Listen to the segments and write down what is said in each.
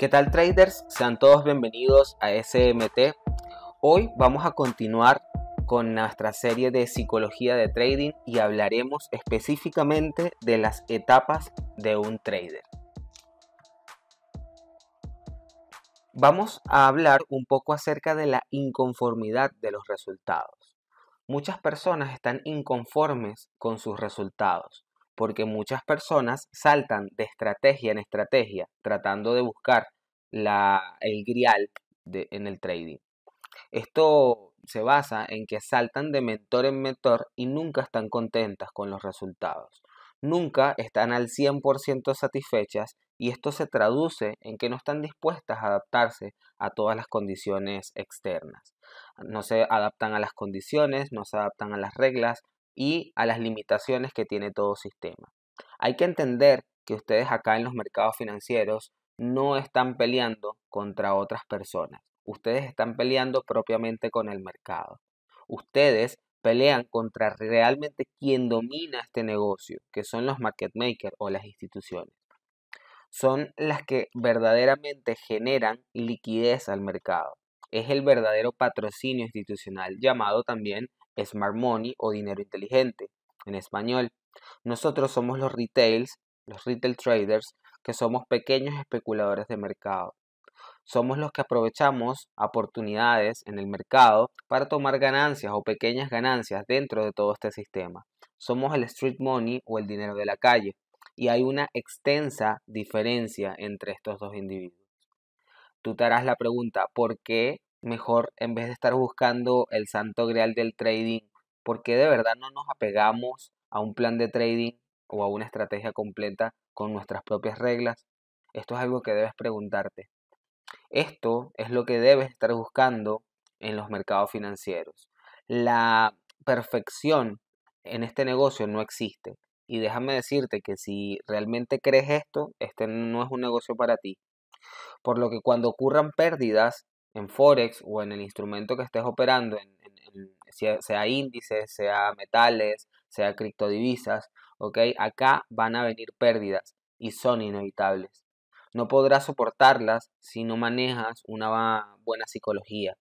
¿Qué tal traders? Sean todos bienvenidos a SMT. Hoy vamos a continuar con nuestra serie de psicología de trading y hablaremos específicamente de las etapas de un trader. Vamos a hablar un poco acerca de la inconformidad de los resultados. Muchas personas están inconformes con sus resultados porque muchas personas saltan de estrategia en estrategia tratando de buscar el grial en el trading. Esto se basa en que saltan de mentor en mentor y nunca están contentas con los resultados. Nunca están al 100% satisfechas y esto se traduce en que no están dispuestas a adaptarse a todas las condiciones externas. No se adaptan a las condiciones, no se adaptan a las reglas, y a las limitaciones que tiene todo sistema. Hay que entender que ustedes acá en los mercados financieros no están peleando contra otras personas. Ustedes están peleando propiamente con el mercado. Ustedes pelean contra realmente quien domina este negocio, que son los market makers o las instituciones. Son las que verdaderamente generan liquidez al mercado. Es el verdadero patrocinio institucional llamado también smart money o dinero inteligente en español. Nosotros somos los retails, los retail traders, que somos pequeños especuladores de mercado. Somos los que aprovechamos oportunidades en el mercado para tomar ganancias o pequeñas ganancias dentro de todo este sistema. Somos el street money o el dinero de la calle. Y hay una extensa diferencia entre estos dos individuos. Tú te harás la pregunta, ¿por qué mejor en vez de estar buscando el santo grial del trading, porque de verdad no nos apegamos a un plan de trading o a una estrategia completa con nuestras propias reglas? Esto es algo que debes preguntarte. Esto es lo que debes estar buscando en los mercados financieros. La perfección en este negocio no existe. Y déjame decirte que si realmente crees esto, este no es un negocio para ti. Por lo que cuando ocurran pérdidas, en Forex o en el instrumento que estés operando, sea, índices, sea metales, sea criptodivisas, Acá van a venir pérdidas y son inevitables. No podrás soportarlas si no manejas una buena psicología.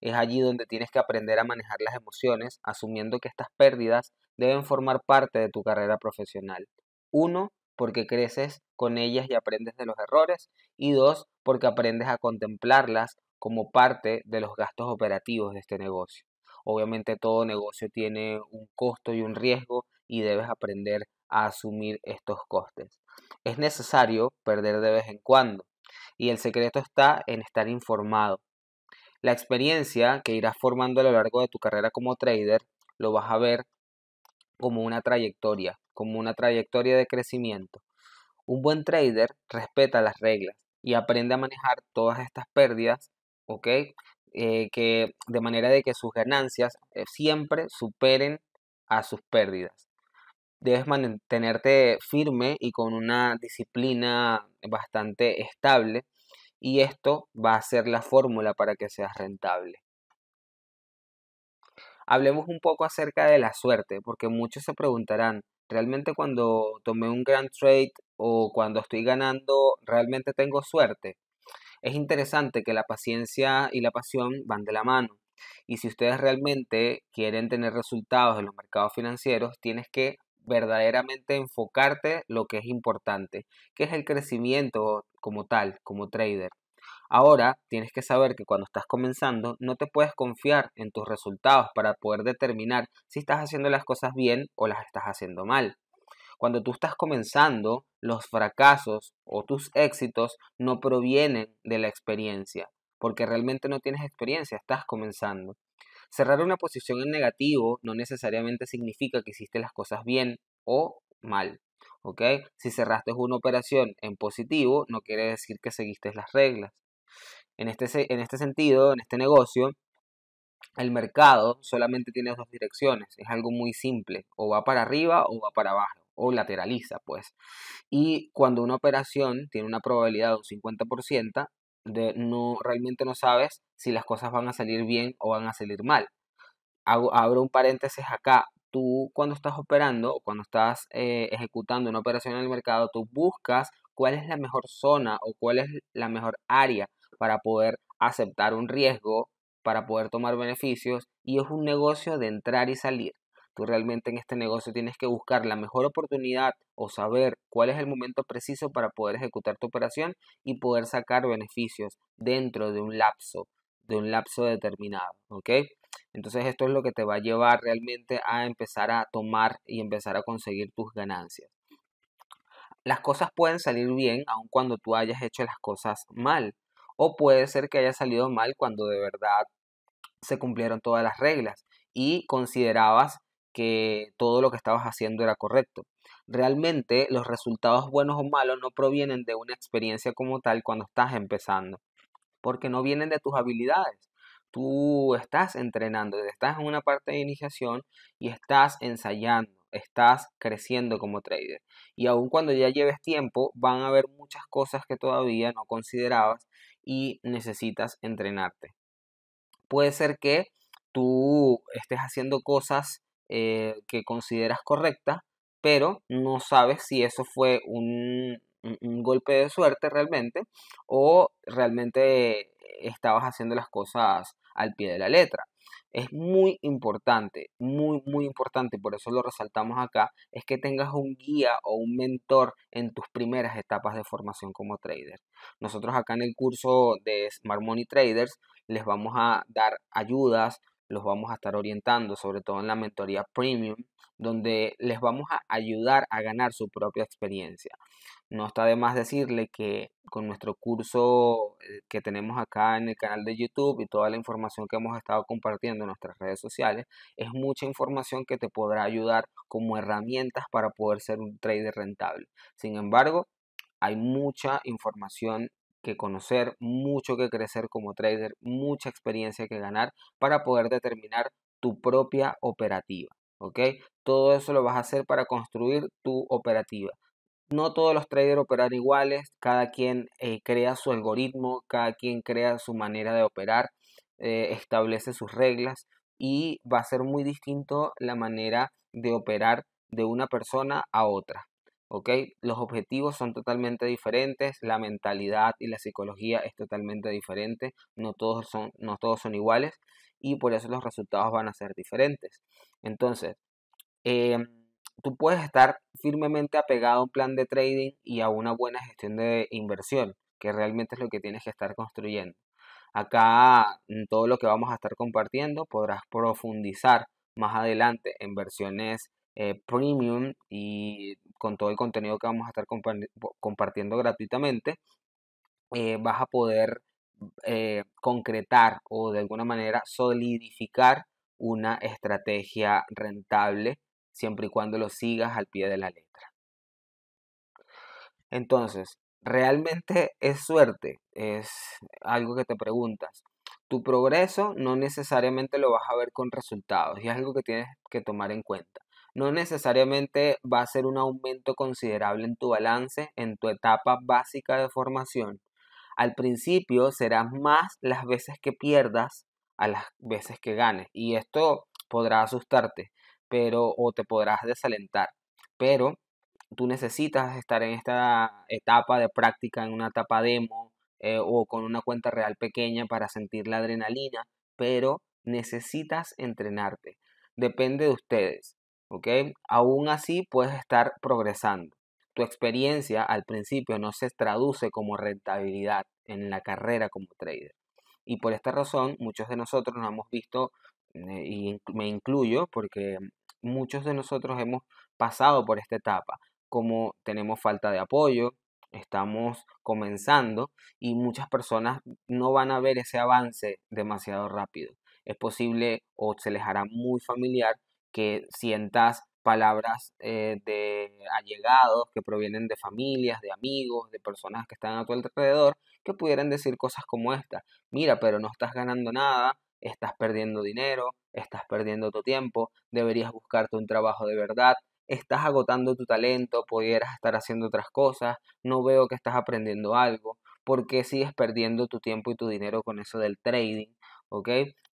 Es allí donde tienes que aprender a manejar las emociones, asumiendo que estas pérdidas deben formar parte de tu carrera profesional. Uno porque creces con ellas y aprendes de los errores, y dos, porque aprendes a contemplarlas como parte de los gastos operativos de este negocio. Obviamente todo negocio tiene un costo y un riesgo y debes aprender a asumir estos costes. Es necesario perder de vez en cuando y el secreto está en estar informado. La experiencia que irás formando a lo largo de tu carrera como trader lo vas a ver como una trayectoria como una trayectoria de crecimiento. Un buen trader respeta las reglas y aprende a manejar todas estas pérdidas, ¿ok? Eh, que, de manera de que sus ganancias eh, siempre superen a sus pérdidas. Debes mantenerte firme y con una disciplina bastante estable y esto va a ser la fórmula para que seas rentable. Hablemos un poco acerca de la suerte, porque muchos se preguntarán, Realmente cuando tomé un gran trade o cuando estoy ganando, realmente tengo suerte. Es interesante que la paciencia y la pasión van de la mano. Y si ustedes realmente quieren tener resultados en los mercados financieros, tienes que verdaderamente enfocarte lo que es importante, que es el crecimiento como tal, como trader. Ahora tienes que saber que cuando estás comenzando no te puedes confiar en tus resultados para poder determinar si estás haciendo las cosas bien o las estás haciendo mal. Cuando tú estás comenzando, los fracasos o tus éxitos no provienen de la experiencia, porque realmente no tienes experiencia, estás comenzando. Cerrar una posición en negativo no necesariamente significa que hiciste las cosas bien o mal. ¿ok? Si cerraste una operación en positivo, no quiere decir que seguiste las reglas en este, en este sentido, en este negocio, el mercado solamente tiene dos direcciones, es algo muy simple, o va para arriba o va para abajo, o lateraliza, pues. Y cuando una operación tiene una probabilidad de un 50%, de no, realmente no sabes si las cosas van a salir bien o van a salir mal. abro un paréntesis acá. Tú cuando estás operando o cuando estás eh, ejecutando una operación en el mercado, tú buscas cuál es la mejor zona o cuál es la mejor área para poder aceptar un riesgo, para poder tomar beneficios y es un negocio de entrar y salir. Tú realmente en este negocio tienes que buscar la mejor oportunidad o saber cuál es el momento preciso para poder ejecutar tu operación y poder sacar beneficios dentro de un lapso, de un lapso determinado, ¿ok? Entonces esto es lo que te va a llevar realmente a empezar a tomar y empezar a conseguir tus ganancias. Las cosas pueden salir bien aun cuando tú hayas hecho las cosas mal o puede ser que haya salido mal cuando de verdad se cumplieron todas las reglas y considerabas que todo lo que estabas haciendo era correcto. Realmente los resultados buenos o malos no provienen de una experiencia como tal cuando estás empezando, porque no vienen de tus habilidades. Tú estás entrenando, estás en una parte de iniciación y estás ensayando, estás creciendo como trader. Y aun cuando ya lleves tiempo, van a haber muchas cosas que todavía no considerabas y necesitas entrenarte. Puede ser que tú estés haciendo cosas eh, que consideras correctas, pero no sabes si eso fue un golpe de suerte realmente o realmente eh, estabas haciendo las cosas al pie de la letra es muy importante, muy, muy importante, por eso lo resaltamos acá, es que tengas un guía o un mentor en tus primeras etapas de formación como trader. Nosotros acá en el curso de Smart Money Traders les vamos a dar ayudas, los vamos a estar orientando, sobre todo en la mentoría premium, donde les vamos a ayudar a ganar su propia experiencia. No está de más decirle que con nuestro curso eh, que tenemos acá en el canal de YouTube y toda la información que hemos estado compartiendo en nuestras redes sociales, es mucha información que te podrá ayudar como herramientas para poder ser un trader rentable. Sin embargo, hay mucha información que conocer, mucho que crecer como trader, mucha experiencia que ganar para poder determinar tu propia operativa. Todo eso lo vas a hacer para construir tu operativa no todos los traders operan iguales, cada quien eh, crea su algoritmo, cada quien crea su manera de operar, eh, establece sus reglas y va a ser muy distinto la manera de operar de una persona a otra. ¿okay? Los objetivos son totalmente diferentes, la mentalidad y la psicología es totalmente diferente, no todos son, no todos son iguales y por eso los resultados van a ser diferentes. Entonces, em, tú puedes estar firmemente apegado a un plan de trading y a una buena gestión de inversión, que realmente es lo que tienes que estar construyendo. Acá, en mm, todo lo que vamos a estar compartiendo, podrás profundizar más adelante en versiones eh, premium y con todo el contenido que vamos a estar compartiendo gratuitamente, eh, vas a poder eh, concretar o de alguna manera solidificar una estrategia rentable siempre y cuando lo sigas al pie de la letra. Entonces, realmente es suerte, es algo que te preguntas. Tu progreso no necesariamente lo vas a ver con resultados y es algo que tienes que tomar en cuenta. No necesariamente va a ser un aumento considerable en tu balance, en tu etapa básica de formación. Al principio serás más las veces que pierdas a las veces que ganes. Y esto podrá asustarte, pero o te podrás desalentar. Pero tú necesitas estar en esta etapa de práctica, en una etapa demo eh, o con una cuenta real pequeña para sentir la adrenalina, pero necesitas entrenarte. Depende de ustedes, ¿ok? Aún así puedes estar progresando. Tu experiencia al principio no se traduce como rentabilidad en la carrera como trader. Y por esta razón, muchos de nosotros nos hemos visto, eh, y me incluyo, porque muchos de nosotros hemos pasado por esta etapa, como tenemos falta de apoyo, estamos comenzando y muchas personas no van a ver ese avance demasiado rápido. Es posible o se les hará muy familiar que sientas palabras eh, de allegados que provienen de familias, de amigos, de personas que están a tu alrededor, que pudieran decir cosas como esta. Mira, pero no estás ganando nada, estás perdiendo dinero, estás perdiendo tu tiempo, deberías buscarte un trabajo de verdad, estás agotando tu talento, pudieras estar haciendo otras cosas, no veo que estás aprendiendo algo, porque sigues perdiendo tu tiempo y tu dinero con eso del trading? ¿Ok?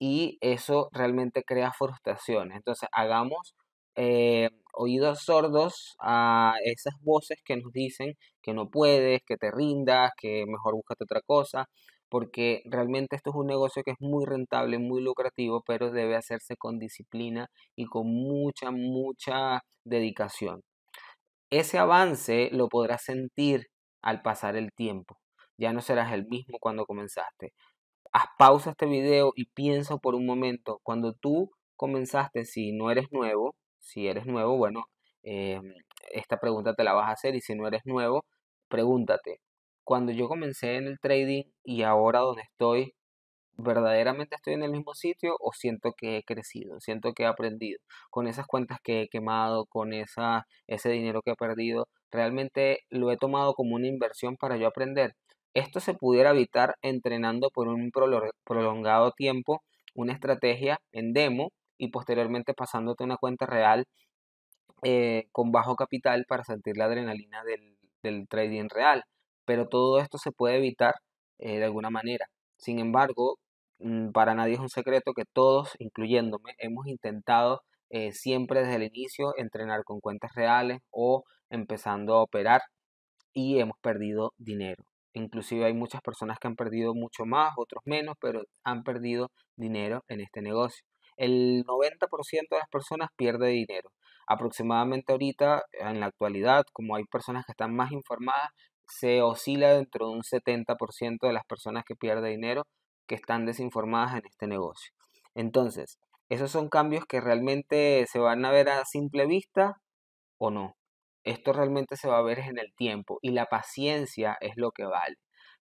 Y eso realmente crea frustración. Entonces, hagamos eh, oídos sordos a esas voces que nos dicen que no puedes, que te rindas, que mejor búscate otra cosa porque realmente esto es un negocio que es muy rentable, muy lucrativo, pero debe hacerse con disciplina y con mucha, mucha dedicación. Ese avance lo podrás sentir al pasar el tiempo. Ya no serás el mismo cuando comenzaste. Haz pausa este video y piensa por un momento, cuando tú comenzaste, si no eres nuevo, si eres nuevo, bueno, em, esta pregunta te la vas a hacer y si no eres nuevo, pregúntate, cuando yo comencé en el trading y ahora donde estoy, verdaderamente estoy en el mismo sitio o siento que he crecido, siento que he aprendido. Con esas cuentas que he quemado, con esa, ese dinero que he perdido, realmente lo he tomado como una inversión para yo aprender. Esto se pudiera evitar entrenando por un prolongado tiempo una estrategia en demo y posteriormente pasándote una cuenta real eh, con bajo capital para sentir la adrenalina del, del trading real pero todo esto se puede evitar eh, de alguna manera. Sin embargo, mm, para nadie es un secreto que todos, incluyéndome, hemos intentado eh, siempre desde el inicio entrenar con cuentas reales o empezando a operar y hemos perdido dinero. Inclusive hay muchas personas que han perdido mucho más, otros menos, pero han perdido dinero en este negocio. El 90% de las personas pierde dinero. Aproximadamente ahorita, en la actualidad, como hay personas que están más informadas, se oscila dentro de un 70% de las personas que pierden dinero que están desinformadas en este negocio. Entonces, ¿esos son cambios que realmente se van a ver a simple vista o no? Esto realmente se va a ver en el tiempo y la paciencia es lo que vale.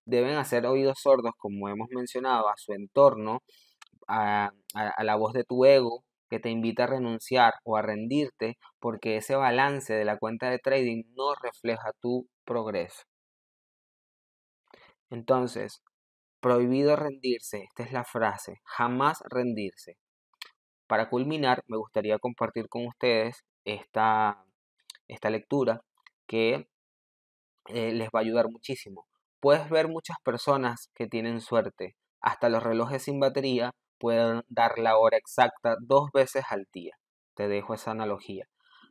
Deben hacer oídos sordos, como hemos mencionado, a su entorno, a, a la voz de tu ego, que te invita a renunciar o a rendirte porque ese balance de la cuenta de trading no refleja tu progreso. Entonces, prohibido rendirse, esta es la frase, jamás rendirse. Para culminar, me gustaría compartir con ustedes esta, lectura que eh, les va a ayudar muchísimo. Puedes ver muchas personas que tienen suerte. Hasta los relojes sin batería pueden dar la hora exacta dos veces al día. Te dejo esa analogía.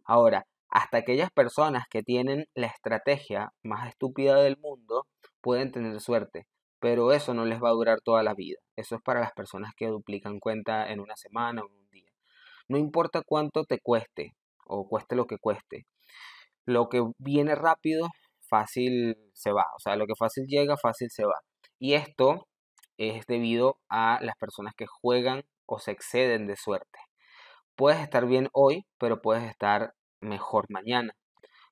Ahora, hasta aquellas personas que tienen la estrategia más estúpida del mundo pueden tener suerte, pero eso no les va a durar toda la vida. Eso es para las personas que duplican cuenta en una semana o en un día. No importa cuánto te cueste o cueste lo que cueste. Lo que viene rápido, fácil se va. O sea, lo que fácil llega, fácil se va. Y esto es debido a las personas que juegan o se exceden de suerte. Puedes estar bien hoy, pero puedes estar mejor mañana.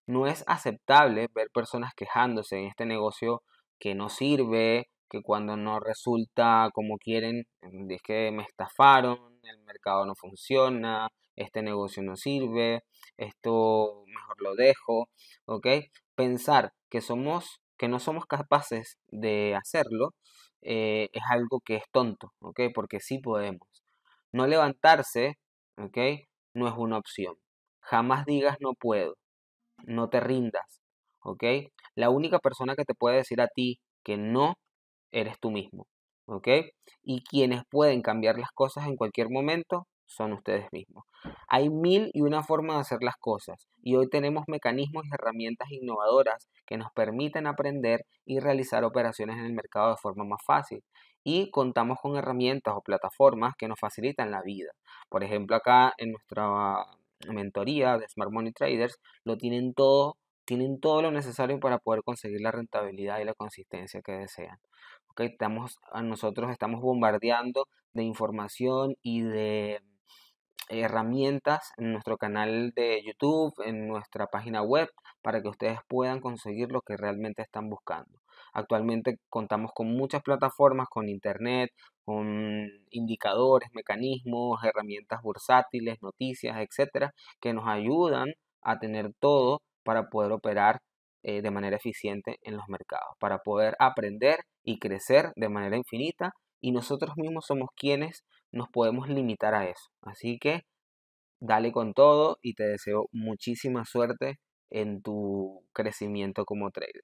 No es aceptable ver personas quejándose en este negocio que no sirve, que cuando no resulta como quieren, mm, es que me estafaron, el mercado no funciona, este negocio no sirve, esto mejor lo dejo, ¿ok? Pensar que somos, que no somos capaces de hacerlo eh, es algo que es tonto, ¿ok? Porque sí podemos. No levantarse, ¿ok? No es una opción. Jamás digas no puedo. No te rindas. ¿Ok? La única persona que te puede decir a ti que no eres tú mismo. ¿Ok? Y quienes pueden cambiar las cosas en cualquier momento son ustedes mismos. Hay mil y una formas de hacer las cosas y hoy tenemos mecanismos y herramientas innovadoras que nos permiten aprender y realizar operaciones en el mercado de forma más fácil y contamos con herramientas o plataformas que nos facilitan la vida. Por ejemplo, acá en nuestra mentoría de Smart Money Traders, lo tienen todo, tienen todo lo necesario para poder conseguir la rentabilidad y la consistencia que desean. nosotros estamos bombardeando de información y de herramientas en nuestro canal de YouTube, en nuestra página web, para que ustedes puedan conseguir lo que realmente están buscando. Actualmente contamos con muchas plataformas, con Internet, con indicadores, mecanismos, herramientas bursátiles, noticias, etcétera, que nos ayudan a tener todo para poder operar eh, de manera eficiente en los mercados, para poder aprender y crecer de manera infinita y nosotros mismos somos quienes nos podemos limitar a eso. Así que dale con todo y te deseo muchísima suerte en tu crecimiento como trader.